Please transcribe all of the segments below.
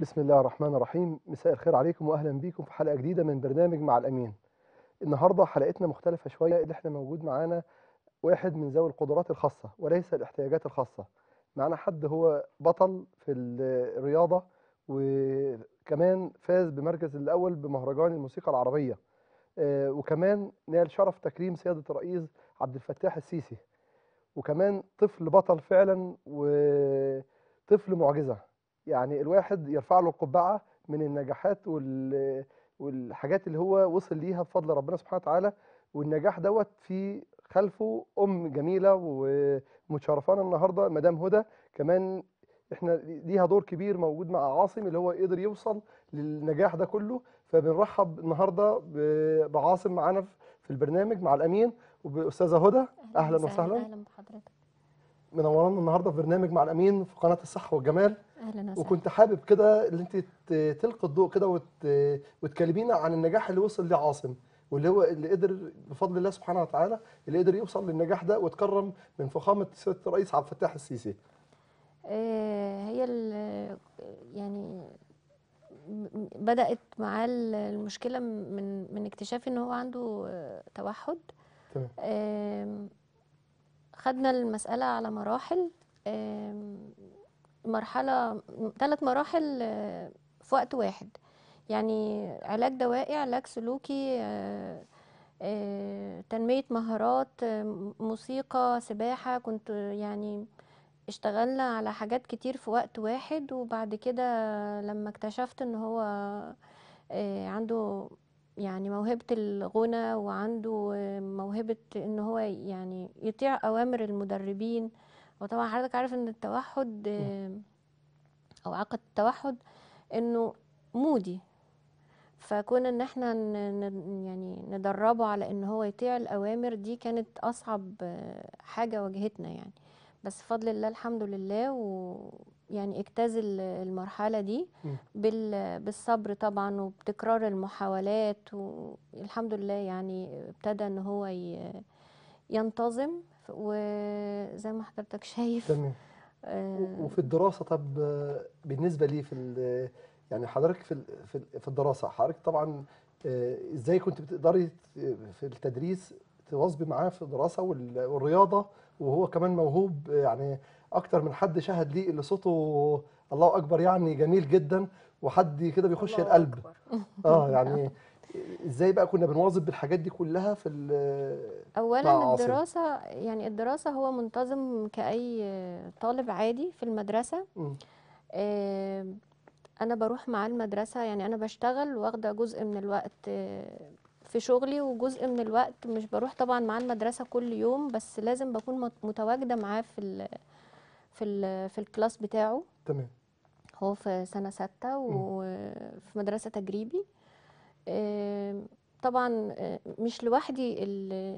بسم الله الرحمن الرحيم مساء الخير عليكم واهلا بيكم في حلقه جديده من برنامج مع الامين النهارده حلقتنا مختلفه شويه اللي احنا موجود معانا واحد من ذوي القدرات الخاصه وليس الاحتياجات الخاصه معانا حد هو بطل في الرياضه وكمان فاز بمركز الاول بمهرجان الموسيقى العربيه آه، وكمان نال شرف تكريم سياده الرئيس عبد الفتاح السيسي وكمان طفل بطل فعلا وطفل معجزه يعني الواحد يرفع له القبعه من النجاحات وال والحاجات اللي هو وصل ليها بفضل ربنا سبحانه وتعالى والنجاح دوت في خلفه ام جميله ومتشرفانا النهارده مدام هدى كمان احنا ليها دور كبير موجود مع عاصم اللي هو قدر يوصل للنجاح ده كله فبنرحب النهارده بعاصم معانا في البرنامج مع الامين وباستاذه هدى اهلا, أهلا وسهلا اهلا بحضرتك منورانا النهارده في برنامج مع الامين في قناه الصحه والجمال اهلا وسهلا وكنت حابب كده ان انت تلقي الضوء كده وتكلمينا عن النجاح اللي وصل ليه عاصم واللي هو اللي قدر بفضل الله سبحانه وتعالى اللي قدر يوصل للنجاح ده وتكرم من فخامه سياده الرئيس عبد الفتاح السيسي. آه، هي يعني بدات معاه المشكله من من اكتشاف ان هو عنده توحد تمام خدنا المساله على مراحل مرحلة ثلاث مراحل آه، في وقت واحد يعني علاج دوائي علاج سلوكي آه، آه، تنمية مهارات موسيقى سباحة كنت يعني اشتغلنا على حاجات كتير في وقت واحد وبعد كده لما اكتشفت ان هو عنده يعني موهبة الغنى وعنده موهبة ان هو يعني يطيع اوامر المدربين وطبعا حضرتك عارف ان التوحد آه، او عقد التوحد انه مودي فكون ان احنا يعني ندربه على ان هو يطيع الاوامر دي كانت اصعب آه، حاجه واجهتنا يعني بس فضل الله الحمد لله ويعني اجتاز المرحله دي بالصبر طبعا وبتكرار المحاولات والحمد لله يعني ابتدى ان هو ينتظم وزي ما حضرتك شايف تمام آه وفي الدراسه طب بالنسبه لي في يعني حضرتك في في الدراسه حضرتك طبعا آه، ازاي كنت بتقدري في التدريس تواظبي معاه في الدراسه والرياضه وهو كمان موهوب يعني اكتر من حد شهد لي اللي صوته الله اكبر يعني جميل جدا وحد كده بيخش القلب أكبر. اه يعني ازاي بقى كنا بنواظب بالحاجات دي كلها في اولا الدراسه يعني الدراسه هو منتظم كاي طالب عادي في المدرسه آه انا بروح مع المدرسه يعني انا بشتغل واخده جزء من الوقت آه، في شغلي وجزء من الوقت مش بروح طبعا مع المدرسه كل يوم بس لازم بكون متواجده معاه في ال في ال في الكلاس بتاعه تمام هو في سنه سته وفي مدرسه تجريبي طبعا آه، مش لوحدي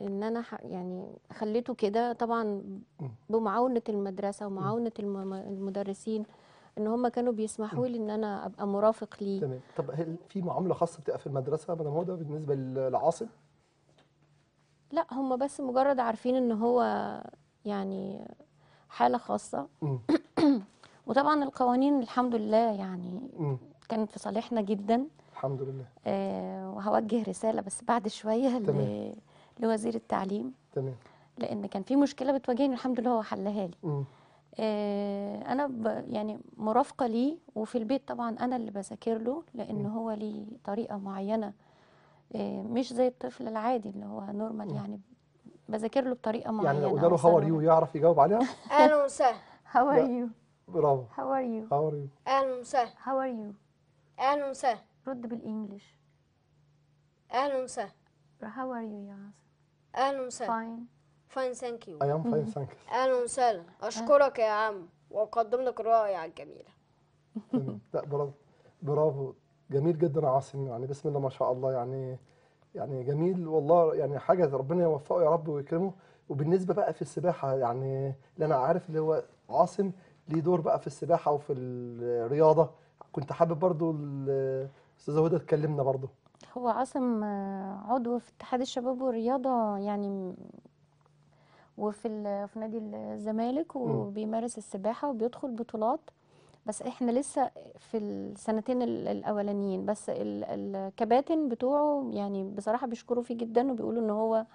ان انا يعني خليته كده طبعا بمعاونه المدرسه ومعاونه المدرسين ان هم كانوا بيسمحوا لي ان انا ابقى مرافق ليه تمام طب هل في معامله خاصه بتبقى في المدرسه مدام هدى بالنسبه لعاصم لا هم بس مجرد عارفين ان هو يعني حاله خاصه وطبعا القوانين الحمد لله يعني كانت في صالحنا جدا الحمد لله آه، وهوجه رساله بس بعد شويه تمام. لوزير التعليم تمام لان كان في مشكله بتواجهني الحمد لله هو حلها لي آه، انا يعني مرافقه ليه وفي البيت طبعا انا اللي بذاكر له لان م. هو ليه طريقه معينه آه، مش زي الطفل العادي اللي هو نورمال م. يعني بذاكر له بطريقه يعني معينه يعني لو قلنا له هاو ار يو يعرف يجاوب عليها اهلا وسهلا هاو ار يو برافو هاو ار يو هاو ار يو اهلا وسهلا هاو ار يو اهلا وسهلا رد بالانجلش اهلا وسهلا how are you يا عاصم اهلا وسهلا فاين فاين ثانك يو اي ام فاين ثانك اهلا وسهلا اشكرك يا عم واقدم لك الرائعه الجميله لا برافو برافو جميل جدا يا عاصم يعني بسم الله ما شاء الله يعني يعني جميل والله يعني حاجه ربنا يوفقه يا رب ويكرمه وبالنسبه بقى في السباحه يعني اللي انا عارف اللي هو عاصم ليه دور بقى في السباحه وفي الرياضه كنت حابب برضو استاذه هدى تكلمنا برضه هو عاصم آه، عضو في اتحاد الشباب والرياضه يعني وفي في نادي الزمالك وبيمارس السباحه وبيدخل بطولات بس احنا لسه في السنتين الاولانيين بس الكباتن بتوعه يعني بصراحه بيشكروا فيه جدا وبيقولوا ان هو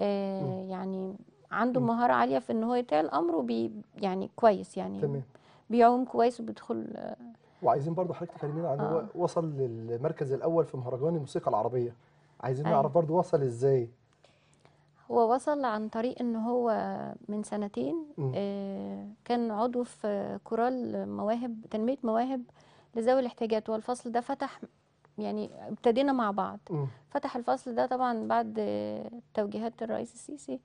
آه، يعني عنده مهاره عاليه في ان هو يتعي الامر وبي يعني كويس يعني تمام بيعوم كويس وبيدخل آه، وعايزين برضو حضرتك تكلمينا عن هو آه. وصل للمركز الاول في مهرجان الموسيقى العربيه عايزين أيوة. نعرف برضو وصل ازاي هو وصل عن طريق ان هو من سنتين آه كان عضو في كورال مواهب تنميه مواهب لذوي الاحتياجات والفصل ده فتح يعني ابتدينا مع بعض م. فتح الفصل ده طبعا بعد توجيهات الرئيس السيسي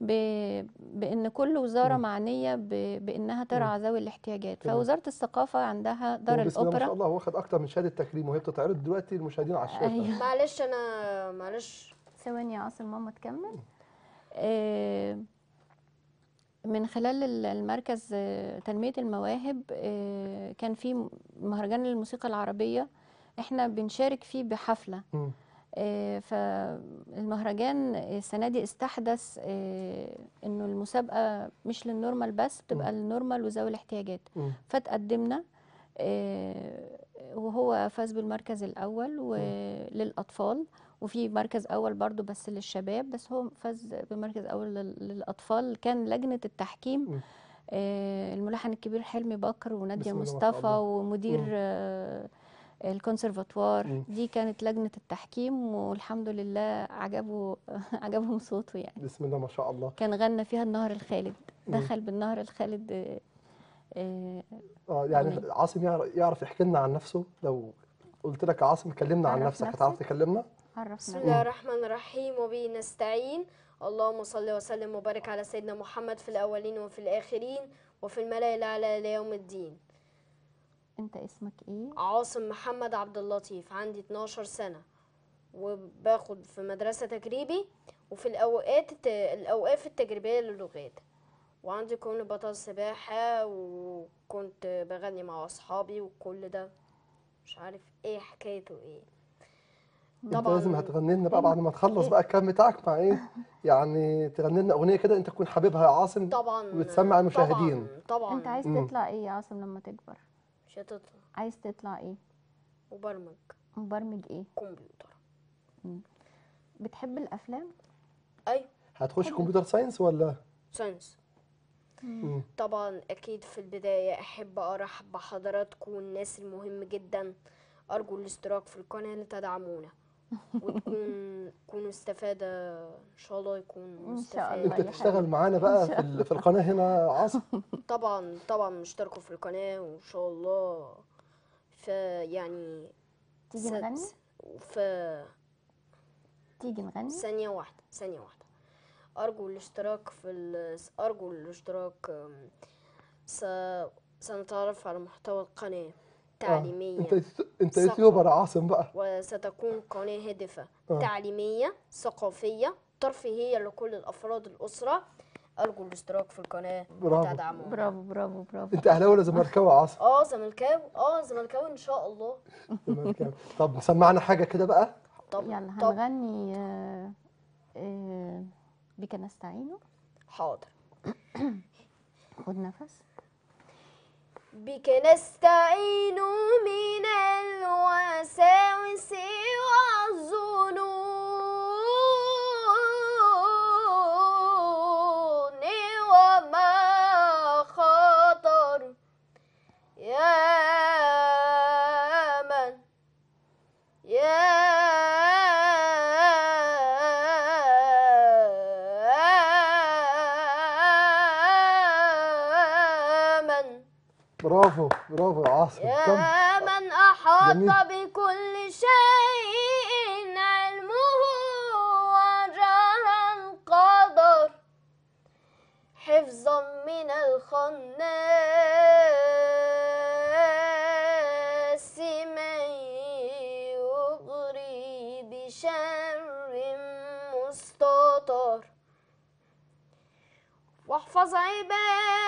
بان كل وزاره م. معنيه بانها ترعى ذوي الاحتياجات فوزاره الثقافه عندها دار الاوبرا ما شاء الله واخد اكتر من شهاده تكريم وهي بتتعرض دلوقتي للمشاهدين على الشاشه أيوه. معلش انا معلش ثواني يا عاصم ماما تكمل آه، من خلال المركز آه، تنميه المواهب آه، كان في مهرجان للموسيقى العربيه احنا بنشارك فيه بحفله م. آه، فالمهرجان السنه دي استحدث آه، انه المسابقه مش للنورمال بس بتبقى للنورمال وذوي الاحتياجات فتقدمنا آه، وهو فاز بالمركز الاول للاطفال وفي مركز اول برضو بس للشباب بس هو فاز بمركز اول للاطفال كان لجنه التحكيم الملحن الكبير حلمي بكر وناديه مصطفى ومدير مم. الكونسرفاتوار دي كانت لجنه التحكيم والحمد لله عجبه عجبهم صوته يعني بسم الله ما شاء الله كان غنى فيها النهر الخالد دخل بالنهر الخالد اه, آه، يعني آه، عاصم يعرف يحكي لنا عن نفسه لو قلت لك عاصم كلمنا عن نفسك هتعرف تكلمنا بسم الله الرحمن الرحيم وبه نستعين اللهم صل وسلم وبارك على سيدنا محمد في الاولين وفي الاخرين وفي الملأ الاعلى ليوم الدين انت اسمك ايه عاصم محمد عبد اللطيف عندي 12 سنه وباخد في مدرسه تجريبي وفي الاوقات الاوقاف التجريبيه للغات وعندي كون بطل سباحه وكنت بغني مع اصحابي وكل ده مش عارف ايه حكايته ايه طبعا انت لازم هتغني لنا بقى بعد ما تخلص ايه؟ بقى الكلام بتاعك مع ايه يعني تغني لنا اغنيه كده انت تكون حاببها يا عاصم طبعا وتسمع المشاهدين طبعا, طبعاً. انت عايز تطلع ايه يا عاصم لما تكبر هتطلع عايز تطلع ايه مبرمج مبرمج ايه كمبيوتر مم. بتحب الافلام ايوه هتخش كمبيوتر ساينس ولا ساينس طبعا اكيد في البدايه احب ارحب بحضراتكم والناس المهم جدا ارجو الاشتراك في القناه لتدعمونا وتكون تكون استفادة إن شاء الله يكون إن شاء الله أنت تشتغل معانا بقى في, في القناة هنا عصر طبعا طبعا مشتركوا في القناة وإن شاء الله فيعني تيجي نغني تيجي نغني ثانية واحدة ثانية واحدة أرجو الاشتراك في ال... أرجو الاشتراك س... سنتعرف على محتوى القناة التعليمية آه. انت انت يوتيوبر عاصم بقى وستكون قناة هادفة آه. تعليمية ثقافية ترفيهية لكل الأفراد الأسرة ارجو الاشتراك في القناه وتدعموا برافو برافو برافو انت اهلاوي ولا زملكاوي يا عاصم؟ اه زملكاوي اه زملكاوي ان شاء الله زملكاوي طب سمعنا حاجه كده بقى طب يلا هنغني آه، بك نستعينه حاضر خد نفس بك نستعين من الوساوس برافو برافو يا عاصم يا من احاط جميل. بكل شيء علمه وجه القدر حفظا من الخناس من يغري بشر مستطر واحفظ عباد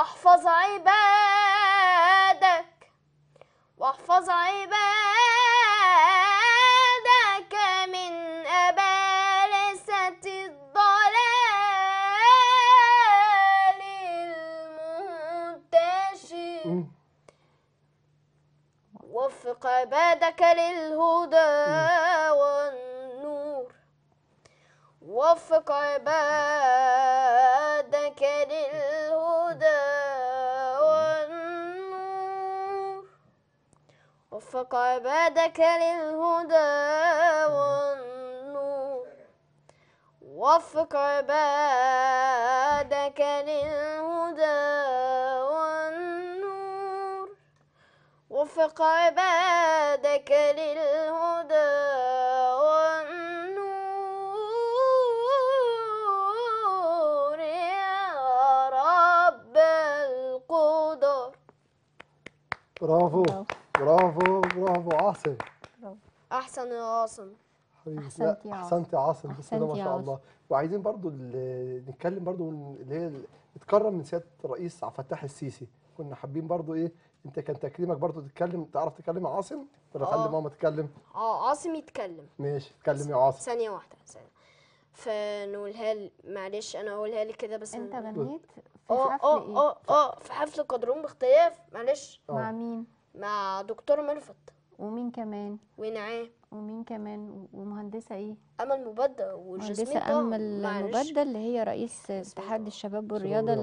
واحفظ عبادك واحفظ عبادك من أبالسة الضلال المنتشر وفق عبادك للهدى والنور وفق عبادك وفق عبادك للهدى والنور وفق عبادك للهدى والنور وفق عبادك للهدى والنور يا رب القدر برافو برافو برافو عاصم احسن يا عاصم احسنت يا عاصم بسم الله ما شاء الله وعايزين برضو نتكلم برضو اللي هي اتكرم من سياده الرئيس عبد الفتاح السيسي كنا حابين برضو ايه انت كان تكريمك برضو تتكلم تعرف تتكلم عاصم ولا خلي آه. ماما تتكلم اه عاصم يتكلم ماشي اتكلم يا عاصم ثانيه واحده ثانيه فنقولها لي معلش انا اقولها لي كده بس انت غنيت في آه، حفل آه، ايه اه اه اه في حفل قدرون باختلاف معلش مع مين مع دكتور ملفت ومين كمان ونعاه ومين كمان ومهندسه ايه امل مبدل مهندسه امل مبدل اللي هي رئيس اتحاد الشباب والرياضه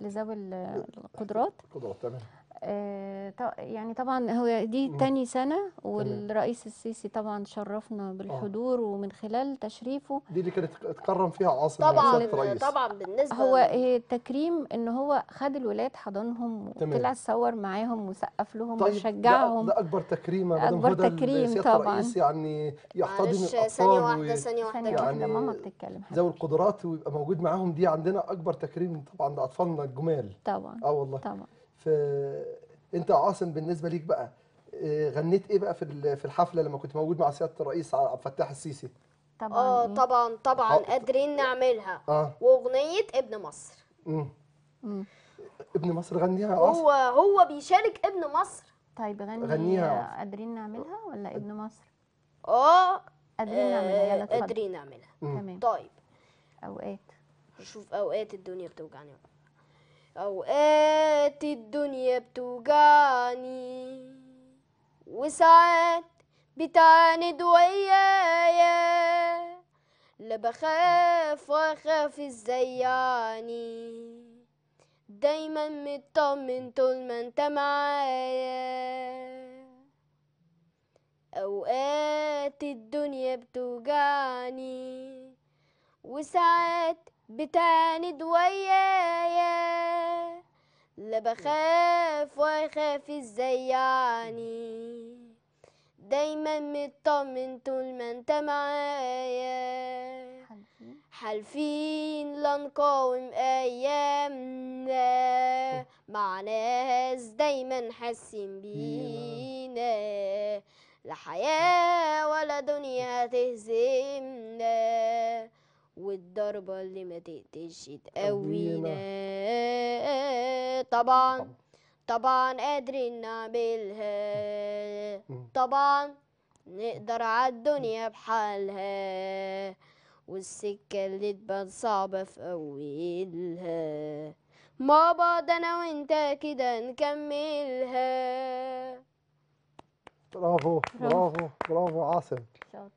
لذوي القدرات القدرات تمام آه، يعني طبعا هو دي تاني سنة والرئيس السيسي طبعا شرفنا بالحضور آه. ومن خلال تشريفه دي اللي كانت اتكرم فيها عاصم طبعا الرئيس. طبعا بالنسبة هو التكريم ان هو خد الولاد حضنهم وطلع صور معاهم وسقف لهم طيب وشجعهم ده, ده اكبر تكريم اكبر تكريم طبعا الرئيس يعني يحتضن الاطفال ثانية واحدة ثانية واحدة يعني ماما بتتكلم ذوي القدرات ويبقى موجود معاهم دي عندنا اكبر تكريم طبعا لاطفالنا الجمال طبعا اه والله طبعا فانت يا عاصم بالنسبه ليك بقى آه، غنيت ايه بقى في في الحفله لما كنت موجود مع سياده الرئيس عبد الفتاح السيسي طبعا اه طبعا طبعا اه. قادرين نعملها آه. واغنيه ابن مصر امم ابن مصر غنيها يا عاصم هو هو بيشارك ابن مصر طيب غني غنيها قادرين نعملها ولا ابن مصر اه قادرين آه، نعملها يلا قادرين نعملها تمام طيب اوقات شوف اوقات الدنيا بتوجعني أوقات الدنيا بتوجعني وساعات بتعاند ويايا لا بخاف واخاف ازاي يعني دايما مطمن طول ما انت معايا اوقات الدنيا بتوجعني وساعات بتعاند ويايا لا بخاف واخاف ازاي يعني دايما مطمن طول ما انت معايا حالفين لا نقاوم ايامنا مع ناس دايما حاسين بينا لا حياة ولا دنيا تهزمنا والضربة اللي ما تقتلش تقوينا طبعا طبعا قادرين نعملها طبعا نقدر عالدنيا بحالها والسكة اللي تبان صعبة في أولها ما بعد أنا وأنت كده نكملها برافو برافو برافو عاصم شاطر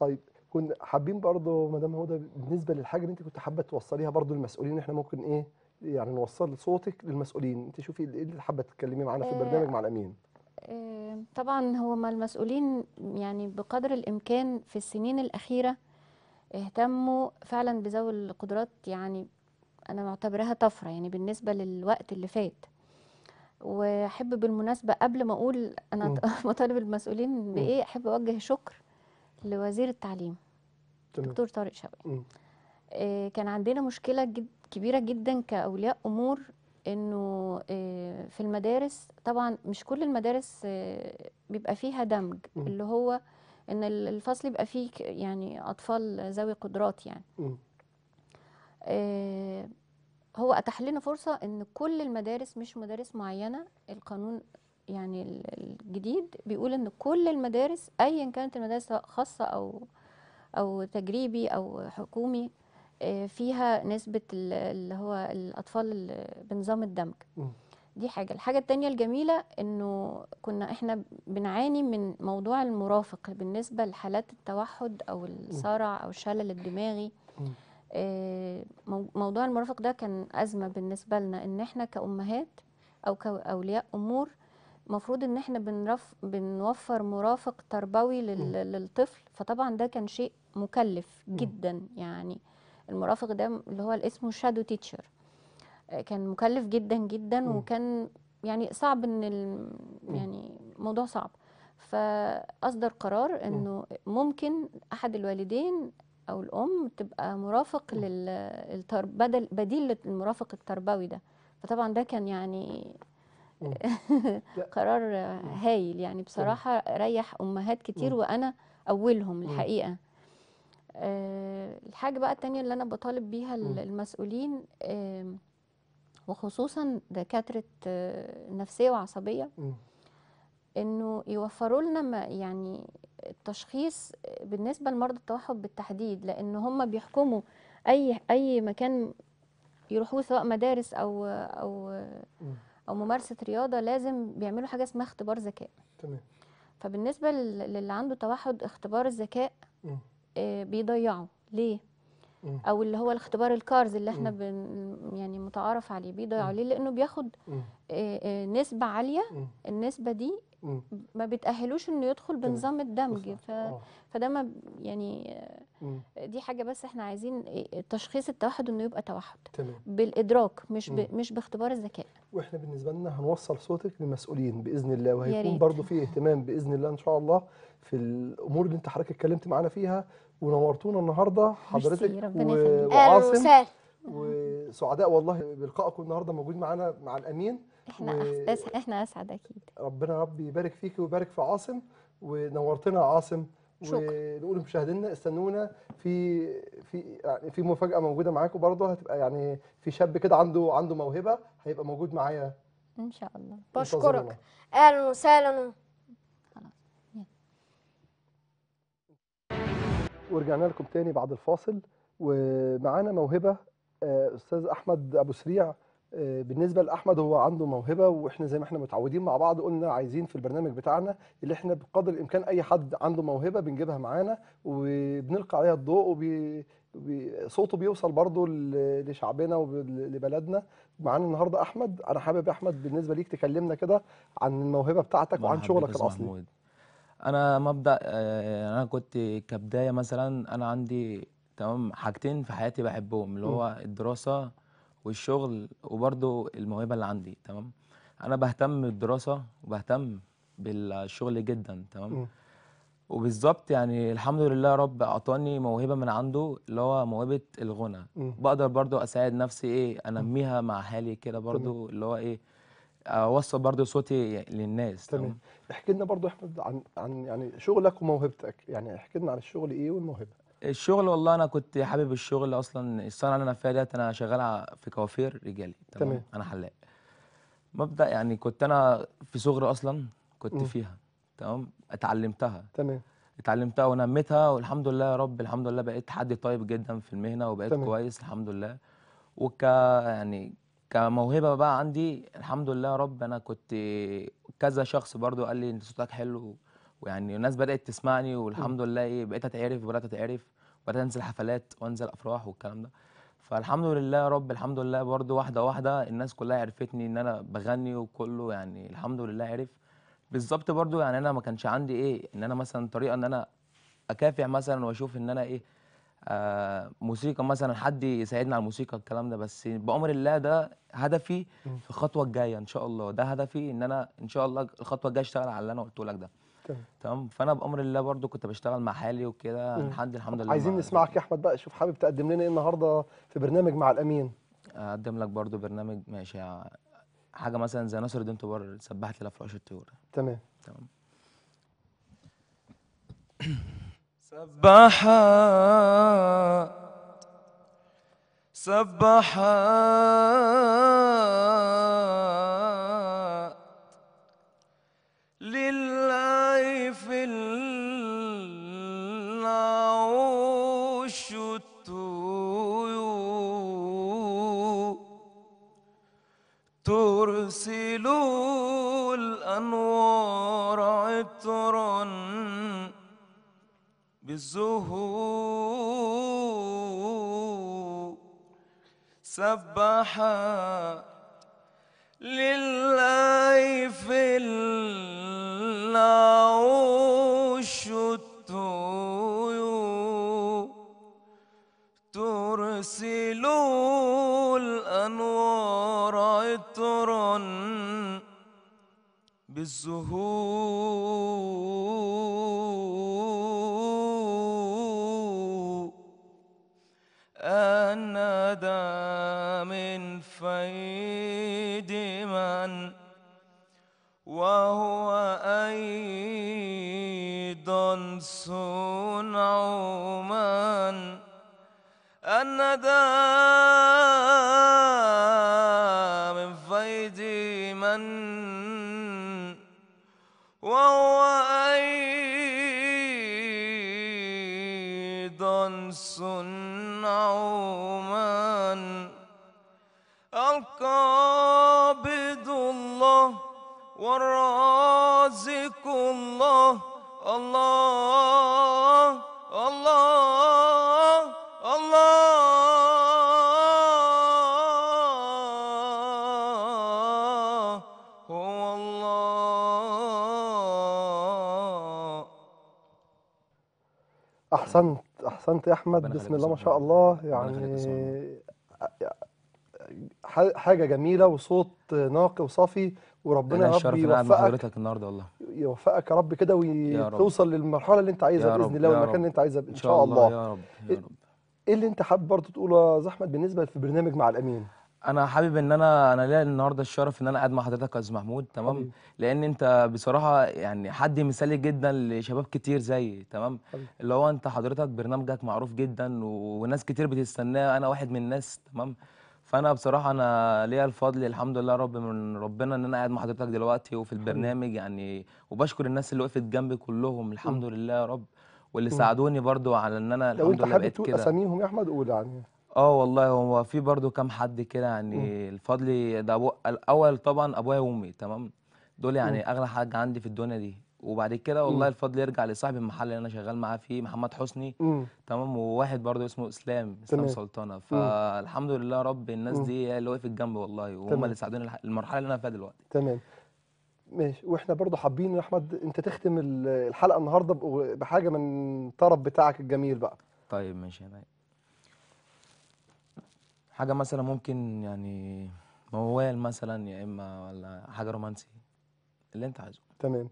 طيب كنا حابين برضه مدام هدى بالنسبه للحاجه اللي انت كنت حابه توصليها برضه للمسؤولين احنا ممكن ايه يعني نوصل صوتك للمسؤولين انت شوفي ايه اللي حابه تتكلمي معانا في البرنامج آه، مع الامين آه، طبعا طبعا ما المسؤولين يعني بقدر الامكان في السنين الاخيره اهتموا فعلا بذوي القدرات يعني انا معتبرها طفره يعني بالنسبه للوقت اللي فات واحب بالمناسبه قبل ما اقول انا مطالب المسؤولين بايه احب اوجه شكر لوزير التعليم دكتور طارق شوقي آه، كان عندنا مشكله جد كبيره جدا كاولياء امور انه آه، في المدارس طبعا مش كل المدارس آه، بيبقى فيها دمج م. اللي هو ان الفصل يبقى فيه يعني اطفال ذوي قدرات يعني م. هو اتاح لنا فرصه ان كل المدارس مش مدارس معينه القانون يعني الجديد بيقول ان كل المدارس ايا كانت المدارس سواء خاصه او او تجريبي او حكومي آه، فيها نسبه اللي هو الاطفال بنظام الدمج دي حاجه الحاجه الثانيه الجميله انه كنا احنا بنعاني من موضوع المرافق بالنسبه لحالات التوحد او الصرع او الشلل الدماغي آه، موضوع المرافق ده كان ازمه بالنسبه لنا ان احنا كامهات او كاولياء امور المفروض ان احنا بنرف بنوفر مرافق تربوي لل... للطفل فطبعا ده كان شيء مكلف جدا يعني المرافق ده اللي هو اسمه شادو آه، تيتشر كان مكلف جدا جدا م. وكان يعني صعب ان ال... يعني موضوع صعب فاصدر قرار انه ممكن احد الوالدين او الام تبقى مرافق للتر بدل بديل للمرافق التربوي ده فطبعا ده كان يعني قرار هايل يعني بصراحه ريح امهات كتير وانا اولهم الحقيقه آه، الحاجه بقى التانية اللي انا بطالب بيها المسؤولين وخصوصا دكاتره آه، نفسيه وعصبيه انه يوفروا لنا يعني التشخيص بالنسبه لمرضى التوحد بالتحديد لان هم بيحكموا اي اي مكان يروحوه سواء مدارس او او او ممارسه رياضه لازم بيعملوا حاجه اسمها اختبار ذكاء تمام فبالنسبه للي عنده توحد اختبار الذكاء آه بيضيعه ليه مم. او اللي هو الاختبار الكارز اللي احنا بن يعني متعارف عليه بيضيعه ليه لانه بياخد آه آه نسبه عاليه النسبه دي ما بتاهلوش انه يدخل بنظام الدمج ف... آه. فده ما يعني دي حاجه بس احنا عايزين تشخيص التوحد انه يبقى توحد تمام. بالادراك مش ب... مش باختبار الذكاء واحنا بالنسبه لنا هنوصل صوتك للمسؤولين باذن الله وهيكون برضو في اهتمام باذن الله ان شاء الله في الامور اللي انت حضرتك اتكلمت معانا فيها ونورتونا النهارده حضرتك و... وعاصم آه، وسعداء والله بلقائكم النهارده موجود معانا مع الامين احنا و... أس... احنا اسعد اكيد ربنا ربي يبارك فيك ويبارك في عاصم ونورتنا عاصم ونقول لمشاهدينا استنونا في في يعني في مفاجاه موجوده معاكم برضه هتبقى يعني في شاب كده عنده عنده موهبه هيبقى موجود معايا ان شاء الله بشكرك اهلا وسهلا ورجعنا لكم تاني بعد الفاصل ومعانا موهبه آه، استاذ احمد ابو سريع آه، بالنسبه لاحمد هو عنده موهبه واحنا زي ما احنا متعودين مع بعض قلنا عايزين في البرنامج بتاعنا اللي احنا بقدر الامكان اي حد عنده موهبه بنجيبها معانا وبنلقى عليها الضوء وبي بيوصل برضه لشعبنا ولبلدنا معانا النهارده احمد انا حابب يا احمد بالنسبه ليك تكلمنا كده عن الموهبه بتاعتك وعن شغلك الاصلي محمود. انا مبدا آه، انا كنت كبدايه مثلا انا عندي تمام حاجتين في حياتي بحبهم اللي هو الدراسه والشغل وبرضه الموهبه اللي عندي تمام انا بهتم بالدراسه وبهتم بالشغل جدا تمام وبالظبط يعني الحمد لله رب اعطاني موهبه من عنده اللي هو موهبه الغنى بقدر برضو اساعد نفسي ايه انميها مع حالي كده برضو اللي هو ايه اوصل برضو صوتي للناس تمام احكي لنا برضو احمد عن عن يعني شغلك وموهبتك يعني احكي لنا عن الشغل ايه والموهبه الشغل والله انا كنت حابب الشغل اصلا الصنعه اللي انا فيها ديت انا شغال في كوافير رجالي تمام, تمام. انا حلاق مبدا يعني كنت انا في صغري اصلا كنت م. فيها تمام اتعلمتها تمام اتعلمتها ونميتها والحمد لله يا رب الحمد لله بقيت حد طيب جدا في المهنه وبقيت تمام. كويس الحمد لله وك يعني كموهبه بقى عندي الحمد لله يا رب انا كنت كذا شخص برضو قال لي انت صوتك حلو ويعني الناس بدات تسمعني والحمد لله ايه بقيت اتعرف بدات اتعرف بدات انزل حفلات وانزل افراح والكلام ده فالحمد لله يا رب الحمد لله برضو واحده واحده الناس كلها عرفتني ان انا بغني وكله يعني الحمد لله عرف بالظبط برضو يعني انا ما كانش عندي ايه ان انا مثلا طريقه ان انا اكافح مثلا واشوف ان انا ايه آه موسيقى مثلا حد يساعدني على الموسيقى الكلام ده بس بامر الله ده هدفي في الخطوه الجايه ان شاء الله ده هدفي ان انا ان شاء الله الخطوه الجايه اشتغل على اللي انا قلته لك ده تمام فانا بامر الله برضو كنت بشتغل مع حالي وكده لحد الحمد لله عايزين نسمعك يا احمد بقى شوف حابب تقدم لنا ايه النهارده في برنامج مع الامين اقدم لك برضو برنامج ماشي حاجه مثلا زي ناصر الدين طوبار سبحت ليله في عش الطيور تمام تمام سبحا سبحا ترسلوا الأنوار عطرا بالزهور سبح لله في العوش الطيور ترسل بالزهور أندى من فيد من وهو أيضا صنع من أندى وهو أيضا صادق احسنت احسنت يا احمد بسم الله ما شاء الله يعني حاجه جميله وصوت نقي وصافي وربنا يا رب يوفقك النهارده والله يوفقك يا رب كده وتوصل للمرحله اللي انت عايزها باذن الله والمكان اللي انت عايزها ان شاء الله يا رب يا إيه رب ايه اللي انت حابب برضه تقوله يا احمد بالنسبه في برنامج مع الامين انا حابب ان انا انا ليا النهارده الشرف ان انا قاعد مع حضرتك يا استاذ محمود تمام حبيب. لان انت بصراحه يعني حد مثالي جدا لشباب كتير زيي تمام حبيب. اللي هو انت حضرتك برنامجك معروف جدا وناس كتير بتستناه انا واحد من الناس تمام فانا بصراحه انا ليا الفضل الحمد لله رب من ربنا ان انا قاعد مع حضرتك دلوقتي وفي البرنامج يعني وبشكر الناس اللي وقفت جنبي كلهم الحمد لله يا رب واللي ساعدوني برضو على ان انا الحمد لله بقيت كده لو انت حابب تقول اساميهم يا احمد قول يعني اه والله هو في برضو كام حد كده يعني الفضل ده أبو الاول طبعا ابويا وامي تمام دول يعني اغلى حاجه عندي في الدنيا دي وبعد كده والله الفضل يرجع لصاحب المحل اللي انا شغال معاه فيه محمد حسني تمام وواحد برضه اسمه اسلام اسلام سلطانه فالحمد لله رب الناس دي اللي وقفت جنبي والله وهم اللي ساعدوني المرحله اللي انا فيها دلوقتي تمام ماشي واحنا برضه حابين يا احمد انت تختم الحلقه النهارده بحاجه من طرب بتاعك الجميل بقى طيب ماشي يا حاجه مثلا ممكن يعني موال مثلا يا اما ولا حاجه رومانسي اللي انت عايزه تمام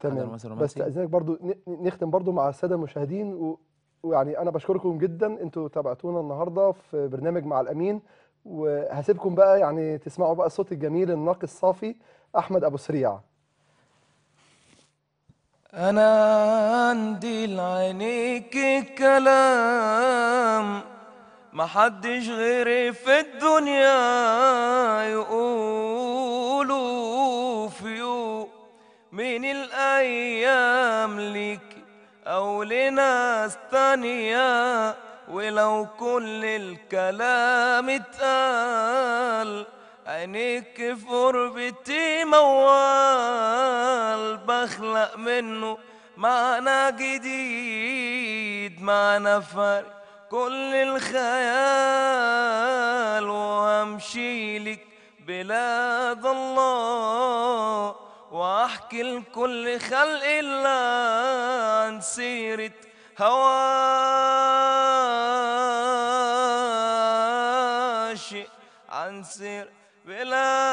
تمام بس تاذينك برضو نختم برضو مع الساده المشاهدين و... ويعني انا بشكركم جدا انتوا تابعتونا النهارده في برنامج مع الامين وهسيبكم بقى يعني تسمعوا بقى الصوت الجميل النقي الصافي احمد ابو سريع انا عندي لعينيك كلام ما حدش غيري في الدنيا يقولوا فيو من الأيام ليك أو لناس تانية ولو كل الكلام اتقال عينيك في غربتي موال بخلق منه معنى جديد معنى فرق كل الخيال وامشي لك بلاد الله واحكي لكل خلق الله عن سيرة هواشي عن سير بلاد